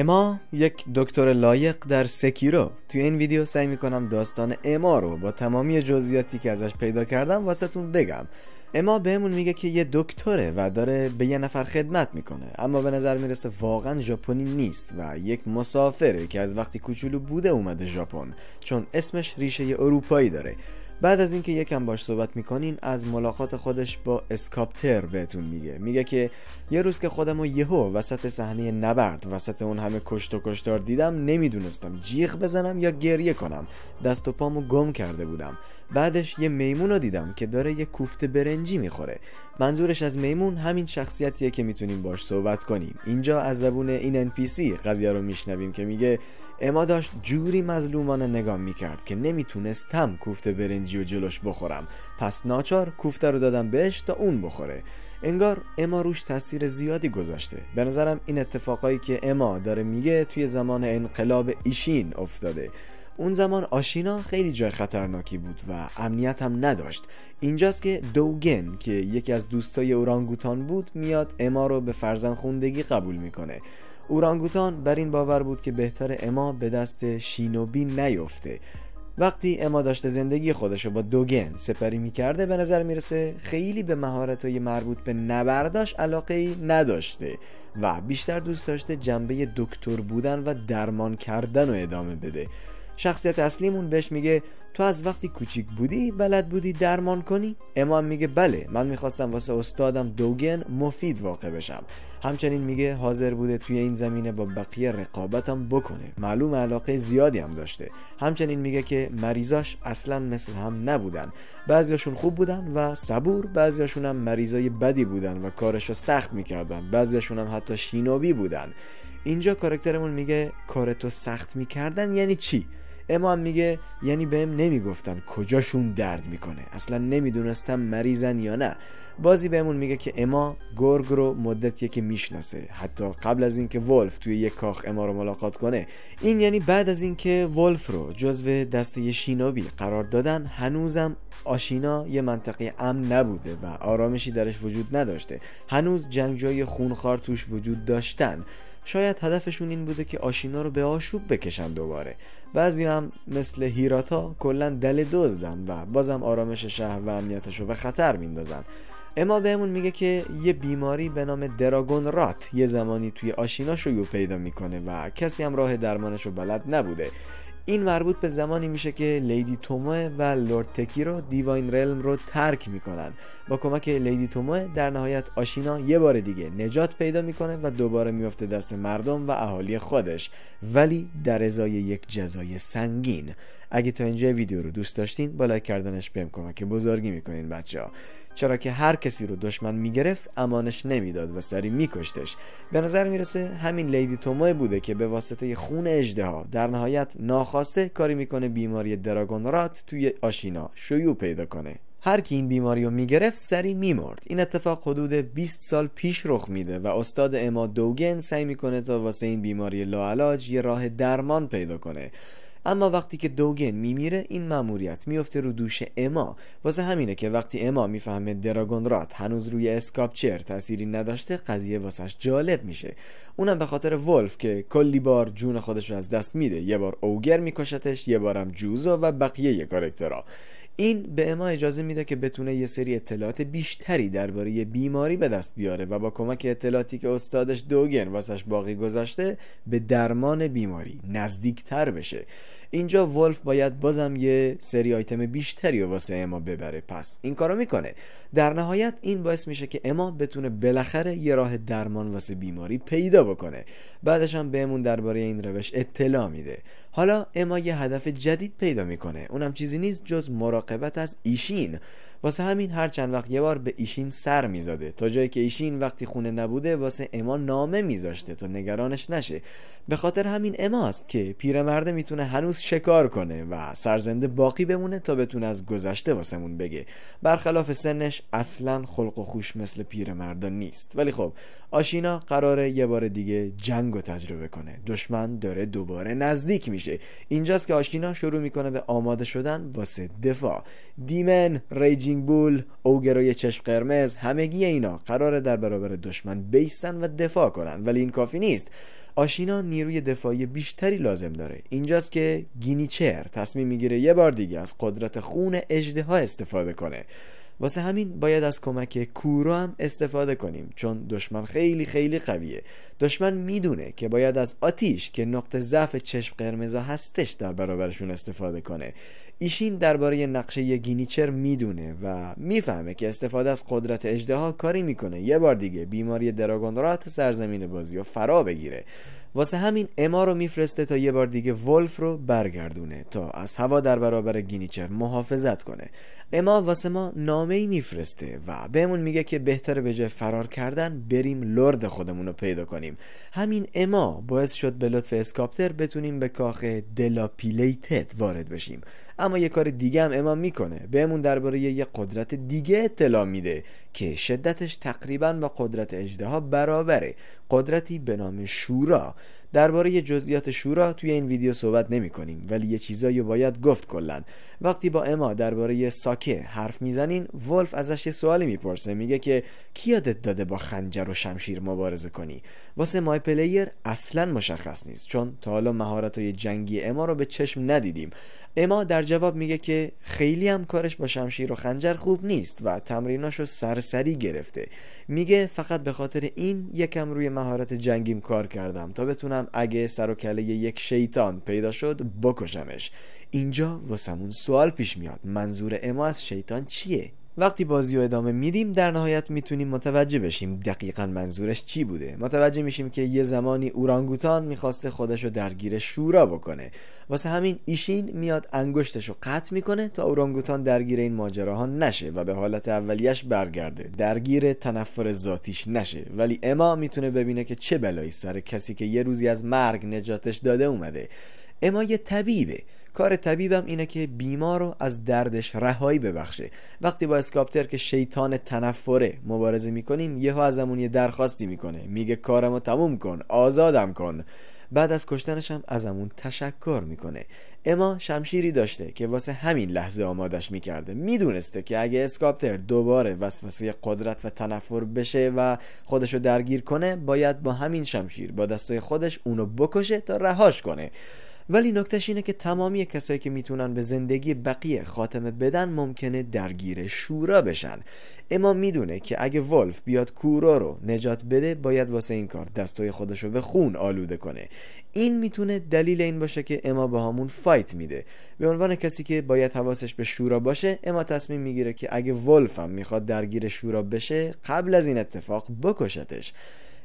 اما یک دکتر لایق در سکیرو توی این ویدیو سعی میکنم داستان اما رو با تمامی جزئیاتی که ازش پیدا کردم واسهتون بگم اما بهمون میگه که یه دکتره و داره به یه نفر خدمت میکنه اما به نظر میرسه واقعا ژاپنی نیست و یک مسافره که از وقتی کوچولو بوده اومده ژاپن چون اسمش ریشه اروپایی داره بعد از اینکه یکم باش صحبت میکنین از ملاقات خودش با اسکاپتر بهتون میگه میگه که یه روز که خودم یهو وسط صحنه نبرد وسط اون همه کشت و کشتار دیدم نمیدونستم جیغ بزنم یا گریه کنم دست و پامو گم کرده بودم بعدش یه میمون رو دیدم که داره یه کوفته برنجی میخوره منظورش از میمون همین شخصیتیه که میتونیم باش صحبت کنیم اینجا از زبون این NPC قضیه رو میشنویم که میگه اما داشت جوری مظلومانه نگاه میکرد که نمیتونستم کوفته برنجی و جلوش بخورم پس ناچار کوفته رو دادم بهش تا اون بخوره انگار اما روش تاثیر زیادی گذاشته به نظرم این اتفاقایی که اما داره میگه توی زمان انقلاب ایشین افتاده اون زمان آشینا خیلی جای خطرناکی بود و امنیت هم نداشت اینجاست که دوگن که یکی از دوستای اورانگوتان بود میاد اما رو به فرزن خوندگی قبول میکنه اورانگوتان بر این باور بود که بهتر اما به دست شینوبی نیفته وقتی اما داشته زندگی خودش رو با دوگن سپری میکرده به نظر میرسه خیلی به مهارت های مربوط به نبردش علاقه ای نداشته و بیشتر دوست داشته جنبه دکتر بودن و درمان کردن رو ادامه بده شخصیت اصلیمون بهش میگه تو از وقتی کوچیک بودی بلد بودی درمان کنی امام میگه بله من میخواستم واسه استادم دوگن مفید واقع بشم همچنین میگه حاضر بوده توی این زمینه با بقیه رقابتم بکنه معلوم علاقه زیادی هم داشته همچنین میگه که مریضاش اصلا مثل هم نبودن بعضیاشون خوب بودن و صبور بعضیاشون هم مریضای بدی بودن و کارشو سخت میکردن بعضیاشون هم حتی شینوبی بودن اینجا کارکترمون میگه کارتو سخت میکردن یعنی چی اما هم میگه یعنی بهم نمیگفتن کجاشون درد میکنه اصلا نمیدونستم مریضن یا نه بازی بهمون میگه که اما گرگ رو مدتیه که میشناسه حتی قبل از اینکه ولف توی یک کاخ اما رو ملاقات کنه این یعنی بعد از اینکه ولف رو جزو دسته شینابی قرار دادن هنوزم آشینا یه منطقه امن نبوده و آرامشی درش وجود نداشته هنوز جنگجای خونخار توش وجود داشتن شاید هدفشون این بوده که آشینا رو به آشوب بکشن دوباره بعضی هم مثل هیراتا کلا دل دزدن و بازم آرامش شهر و امنیتش رو به خطر میندازن اما بهمون میگه که یه بیماری به نام دراگون رات یه زمانی توی آشینا شیوع پیدا میکنه و کسی هم راه درمانش رو بلد نبوده این مربوط به زمانی میشه که لیدی تومه و لورد تکی رو دیواین رلم رو ترک میکنن با کمک لیدی تومه در نهایت آشینا یه بار دیگه نجات پیدا میکنه و دوباره میفته دست مردم و اهالی خودش ولی در ازای یک جزای سنگین اگه تا اینجا ویدیو رو دوست داشتین با لایک کردنش بهم کمک بزرگی میکنین بچه ها. چرا که هر کسی رو دشمن میگرفت امانش نمیداد و سری میکشتش به نظر میرسه همین لیدی توموه بوده که به واسطه خون ها در نهایت ناخواسته کاری میکنه بیماری رات توی آشینا شیوع پیدا کنه هر کی این بیماری رو میگرفت سری میمرد این اتفاق حدود 20 سال پیش رخ میده و استاد اما دوگن سعی میکنه تا واسه این بیماری لاعلاج یه راه درمان پیدا کنه اما وقتی که دوگن میمیره این مأموریت میفته رو دوش اما واسه همینه که وقتی اما میفهمه دراگون رات هنوز روی اسکاپچر تأثیری نداشته قضیه واسش جالب میشه اونم به خاطر ولف که کلی بار جون خودش رو از دست میده یه بار اوگر میکشتش یه بارم جوزا و بقیه کارکترا این به اما اجازه میده که بتونه یه سری اطلاعات بیشتری درباره بیماری به دست بیاره و با کمک اطلاعاتی که استادش دوگن واسش باقی گذاشته به درمان بیماری نزدیکتر بشه اینجا ولف باید بازم یه سری آیتم بیشتری رو واسه اما ببره پس این کارو میکنه در نهایت این باعث میشه که اما بتونه بالاخره یه راه درمان واسه بیماری پیدا بکنه بعدش هم بهمون درباره این روش اطلاع میده حالا اما یه هدف جدید پیدا میکنه اونم چیزی نیست جز مراقب مراقبت از ایشین واسه همین هر چند وقت یه بار به ایشین سر میزده تا جایی که ایشین وقتی خونه نبوده واسه اما نامه میذاشته تا نگرانش نشه به خاطر همین اماست که پیرمرده میتونه هنوز شکار کنه و سرزنده باقی بمونه تا بتونه از گذشته واسمون بگه برخلاف سنش اصلا خلق و خوش مثل پیرمردا نیست ولی خب آشینا قراره یه بار دیگه جنگ و تجربه کنه دشمن داره دوباره نزدیک میشه اینجاست که آشینا شروع میکنه به آماده شدن واسه دفاع دیمن اوگرای بول گرای چشم قرمز همگی اینا قرار در برابر دشمن بیستن و دفاع کنن ولی این کافی نیست آشینا نیروی دفاعی بیشتری لازم داره اینجاست که گینیچر تصمیم میگیره یه بار دیگه از قدرت خون اجده ها استفاده کنه واسه همین باید از کمک کورو هم استفاده کنیم چون دشمن خیلی خیلی قویه دشمن میدونه که باید از آتیش که نقطه ضعف چشم قرمزا هستش در برابرشون استفاده کنه ایشین درباره نقشه گینیچر میدونه و میفهمه که استفاده از قدرت اجدها کاری میکنه یه بار دیگه بیماری دراگون رات سرزمین بازی و فرا بگیره واسه همین اما رو میفرسته تا یه بار دیگه ولف رو برگردونه تا از هوا در برابر گینیچر محافظت کنه اما واسه ما نامه ای میفرسته و بهمون میگه که بهتر به جای فرار کردن بریم لرد خودمون رو پیدا کنیم همین اما باعث شد به لطف اسکاپتر بتونیم به کاخ دلاپیلیتت وارد بشیم اما یه کار دیگه هم اما میکنه بهمون درباره یه قدرت دیگه اطلاع میده که شدتش تقریبا با قدرت اجدها برابره قدرتی به نام شورا درباره جزئیات شورا توی این ویدیو صحبت نمی کنیم ولی یه چیزایی باید گفت کلا وقتی با اما درباره ساکه حرف میزنین ولف ازش یه سوالی میپرسه میگه که کی یادت داده با خنجر و شمشیر مبارزه کنی واسه مای پلیر اصلا مشخص نیست چون تا حالا مهارت های جنگی اما رو به چشم ندیدیم اما در جواب میگه که خیلی هم کارش با شمشیر و خنجر خوب نیست و تمریناشو سرسری گرفته میگه فقط به خاطر این یکم روی مهارت جنگیم کار کردم تا بتونم اگه سر و کله یک شیطان پیدا شد بکشمش اینجا واسمون سوال پیش میاد منظور اما از شیطان چیه وقتی بازی رو ادامه میدیم در نهایت میتونیم متوجه بشیم دقیقا منظورش چی بوده متوجه میشیم که یه زمانی اورانگوتان میخواسته خودش رو درگیر شورا بکنه واسه همین ایشین میاد انگشتش رو قطع میکنه تا اورانگوتان درگیر این ماجراها نشه و به حالت اولیش برگرده درگیر تنفر ذاتیش نشه ولی اما میتونه ببینه که چه بلایی سر کسی که یه روزی از مرگ نجاتش داده اومده اما یه طبیبه کار طبیبم اینه که بیمار رو از دردش رهایی ببخشه وقتی با اسکاپتر که شیطان تنفره مبارزه میکنیم یهو ازمون یه درخواستی میکنه میگه رو تموم کن آزادم کن بعد از کشتنش هم ازمون تشکر میکنه اما شمشیری داشته که واسه همین لحظه آمادش میکرده میدونسته که اگه اسکاپتر دوباره وسوسه قدرت و تنفر بشه و رو درگیر کنه باید با همین شمشیر با دستای خودش اونو بکشه تا رهاش کنه ولی نکتهش اینه که تمامی کسایی که میتونن به زندگی بقیه خاتمه بدن ممکنه درگیر شورا بشن اما میدونه که اگه ولف بیاد کورا رو نجات بده باید واسه این کار دستای خودش رو به خون آلوده کنه این میتونه دلیل این باشه که اما به همون فایت میده به عنوان کسی که باید حواسش به شورا باشه اما تصمیم میگیره که اگه ولف هم میخواد درگیر شورا بشه قبل از این اتفاق بکشتش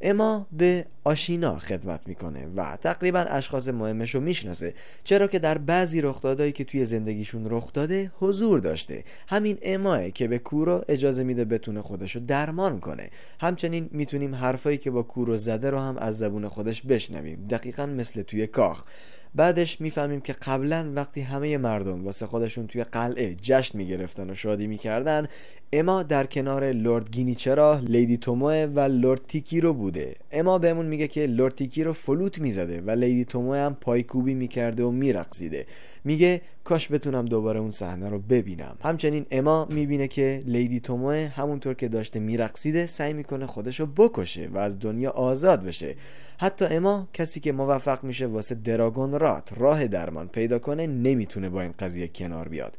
اما به آشینا خدمت میکنه و تقریبا اشخاص مهمش رو میشناسه چرا که در بعضی رخدادهایی که توی زندگیشون رخ داده حضور داشته همین اماه که به کورو اجازه میده بتونه خودش رو درمان کنه همچنین میتونیم حرفایی که با کورو زده رو هم از زبون خودش بشنویم دقیقا مثل توی کاخ بعدش میفهمیم که قبلا وقتی همه مردم واسه خودشون توی قلعه جشن میگرفتن و شادی میکردن اما در کنار لورد گینیچرا لیدی توموه و لرد رو بوده اما بهمون میگه که لرد رو فلوت میزده و لیدی توموه هم پایکوبی میکرده و میرقصیده میگه کاش بتونم دوباره اون صحنه رو ببینم همچنین اما میبینه که لیدی توموه همونطور که داشته میرقصیده سعی میکنه خودشو بکشه و از دنیا آزاد بشه حتی اما کسی که موفق میشه واسه دراگون رات راه درمان پیدا کنه نمیتونه با این قضیه کنار بیاد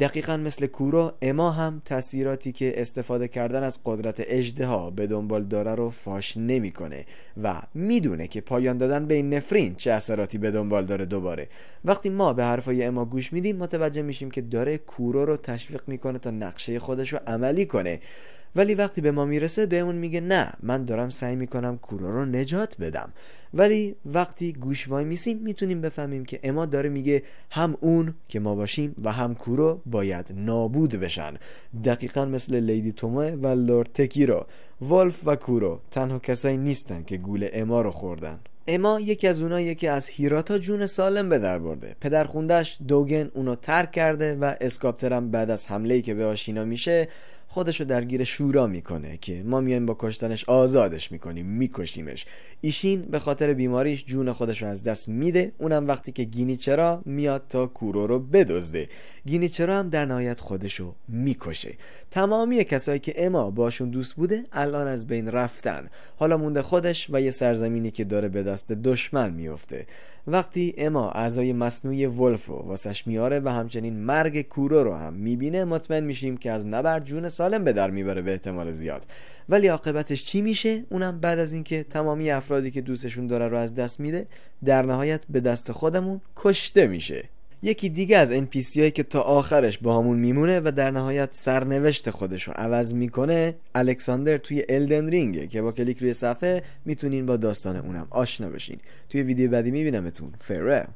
دقیقا مثل کورو اما هم تاثیراتی که استفاده کردن از قدرت اجدها به دنبال داره رو فاش نمیکنه و میدونه که پایان دادن به این نفرین چه اثراتی به دنبال داره دوباره وقتی ما به حرفای اما گوش میدیم متوجه میشیم که داره کورو رو تشویق میکنه تا نقشه خودش رو عملی کنه ولی وقتی به ما میرسه به اون میگه نه من دارم سعی میکنم کورو رو نجات بدم ولی وقتی گوش وای میسیم میتونیم بفهمیم که اما داره میگه هم اون که ما باشیم و هم کورو باید نابود بشن دقیقا مثل لیدی تومه و لورد تکیرو ولف و کورو تنها کسایی نیستن که گول اما رو خوردن اما یکی از اونایی که از هیراتا جون سالم به در برده پدرخوندش دوگن اونو ترک کرده و اسکاپترم بعد از حمله که به آشینا میشه خودشو درگیر شورا میکنه که ما میایم با کشتنش آزادش میکنیم میکشیمش ایشین به خاطر بیماریش جون خودش رو از دست میده اونم وقتی که گینیچرا میاد تا کورو رو بدزده گینیچرا هم در نهایت خودشو میکشه تمامی کسایی که اما باشون دوست بوده الان از بین رفتن حالا مونده خودش و یه سرزمینی که داره به دست دشمن میفته وقتی اما اعضای مصنوعی ولفو واسش میاره و همچنین مرگ کورو رو هم میبینه مطمئن میشیم که از نبرد جون سالم به در میبره به احتمال زیاد ولی عاقبتش چی میشه اونم بعد از اینکه تمامی افرادی که دوستشون داره رو از دست میده در نهایت به دست خودمون کشته میشه یکی دیگه از این هایی که تا آخرش با همون میمونه و در نهایت سرنوشت خودش رو عوض میکنه الکساندر توی الدن رینگه که با کلیک روی صفحه میتونین با داستان اونم آشنا بشین توی ویدیو بعدی میبینمتون فره